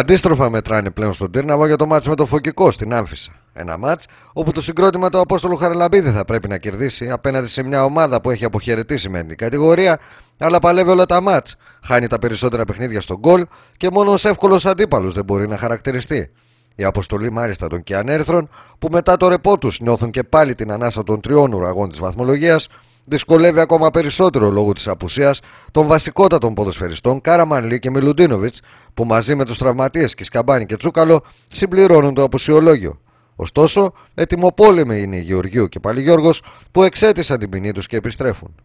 Αντίστροφα μετράνε πλέον στον Τύρναβο για το μάτς με το Φωκικό στην Άμφισα. Ένα μάτς όπου το συγκρότημα του Απόστολου Χαρελαμπίδη θα πρέπει να κερδίσει απέναντι σε μια ομάδα που έχει αποχαιρετήσει με την κατηγορία, αλλά παλεύει όλα τα μάτς, χάνει τα περισσότερα παιχνίδια στον γκολ και μόνο ως εύκολος αντίπαλος δεν μπορεί να χαρακτηριστεί. Η αποστολή μάλιστα των και ανέρθρων που μετά το ρεπό τους νιώθουν και πάλι την ανάσα των τριών ουραγών της βαθμολογίας δυσκολεύει ακόμα περισσότερο λόγω της απουσίας των βασικότατων ποδοσφαιριστών Καραμανλή και Μιλουντίνοβιτς, που μαζί με τους τραυματίες Κισκαμπάνη και Τσούκαλο συμπληρώνουν το απουσιολόγιο. Ωστόσο, ετοιμοπόλεμοι είναι οι Γεωργίου και Παλιγιώργος που εξέτησαν την ποινή τους και επιστρέφουν.